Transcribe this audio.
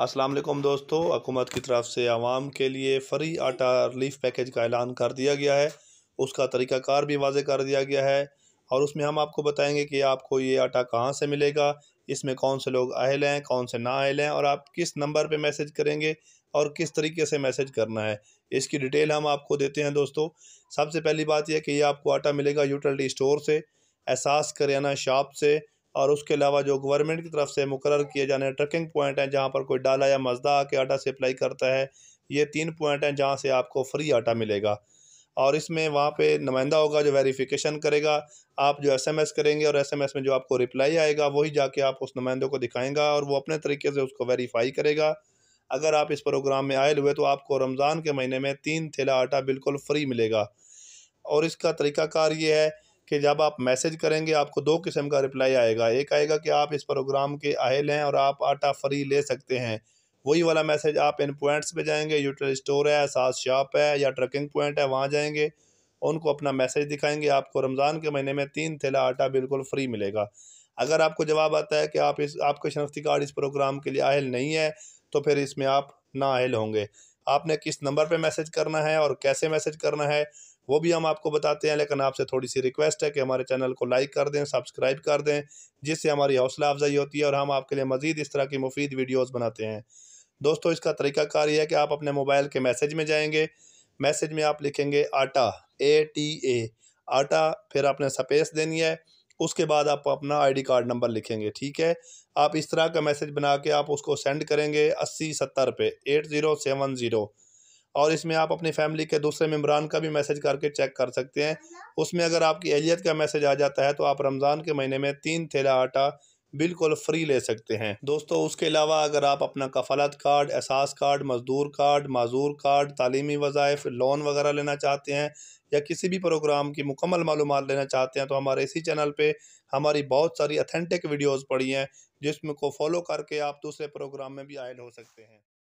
असलम दोस्तों हुकूमत की तरफ से आवाम के लिए फ्री आटा रिलीफ पैकेज का ऐलान कर दिया गया है उसका तरीक़ाकार भी वाज कर दिया गया है और उसमें हम आपको बताएंगे कि आपको ये आटा कहाँ से मिलेगा इसमें कौन से लोग अहल हैं कौन से ना अहल हैं और आप किस नंबर पे मैसेज करेंगे और किस तरीके से मैसेज करना है इसकी डिटेल हम आपको देते हैं दोस्तों सबसे पहली बात यह कि ये आपको आटा मिलेगा यूटिलिटी स्टोर से एहसास करियाना शॉप से और उसके अलावा जो गवर्नमेंट की तरफ से मुकर किए जाने ट्रकिंग पॉइंट हैं जहाँ पर कोई डाला या मजदा आके आटा सप्लाई करता है ये तीन पॉइंट हैं जहाँ से आपको फ्री आटा मिलेगा और इसमें वहाँ पे नुमाइंदा होगा जो वेरिफिकेशन करेगा आप जो एसएमएस करेंगे और एसएमएस में जो आपको रिप्लाई आएगा वही जाके आप उस नुमाइंदों को दिखाएंगा और वो अपने तरीके से उसको वेरीफाई करेगा अगर आप इस प्रोग्राम में आयल हुए तो आपको रमज़ान के महीने में तीन थैला आटा बिल्कुल फ्री मिलेगा और इसका तरीक़ाकार ये है कि जब आप मैसेज करेंगे आपको दो किस्म का रिप्लाई आएगा एक आएगा कि आप इस प्रोग्राम के आयल हैं और आप आटा फ्री ले सकते हैं वही वाला मैसेज आप इन पॉइंट्स पे जाएंगे यूटल स्टोर है सास शॉप है या ट्रकिंग पॉइंट है वहाँ जाएंगे उनको अपना मैसेज दिखाएंगे आपको रमज़ान के महीने में तीन थैला आटा बिल्कुल फ्री मिलेगा अगर आपको जवाब आता है कि आप इस आपका शनाख्ती कार्ड इस प्रोग्राम के लिए अहल नहीं है तो फिर इसमें आप नाअहल होंगे आपने किस नंबर पर मैसेज करना है और कैसे मैसेज करना है वो भी हम आपको बताते हैं लेकिन आपसे थोड़ी सी रिक्वेस्ट है कि हमारे चैनल को लाइक कर दें सब्सक्राइब कर दें जिससे हमारी हौसला अफजाई होती है और हम आपके लिए मज़ीद इस तरह की मुफीद वीडियोज़ बनाते हैं दोस्तों इसका तरीकाकार ये है कि आप अपने मोबाइल के मैसेज में जाएंगे मैसेज में आप लिखेंगे आटा ए टी ए आटा फिर आपने स्पेस देनी है उसके बाद आप अपना आईडी कार्ड नंबर लिखेंगे ठीक है आप इस तरह का मैसेज बना के आप उसको सेंड करेंगे अस्सी सत्तर पे एट ज़ीरो सेवन ज़ीरो और इसमें आप अपनी फैमिली के दूसरे मम्बरान का भी मैसेज करके चेक कर सकते हैं उसमें अगर आपकी एहलीत का मैसेज आ जाता है तो आप रमज़ान के महीने में तीन थैला आटा बिल्कुल फ्री ले सकते हैं दोस्तों उसके अलावा अगर आप अपना कफालत कार्ड एहसास कार्ड मजदूर कार्ड माजूर कार्ड तालीमी वज़ाइफ लोन वगैरह लेना चाहते हैं या किसी भी प्रोग्राम की मुकम्मल मालूम लेना चाहते हैं तो हमारे इसी चैनल पर हमारी बहुत सारी अथेंटिक वीडियोज़ पड़ी हैं जिसमें को फॉलो करके आप दूसरे प्रोग्राम में भी आयल हो सकते हैं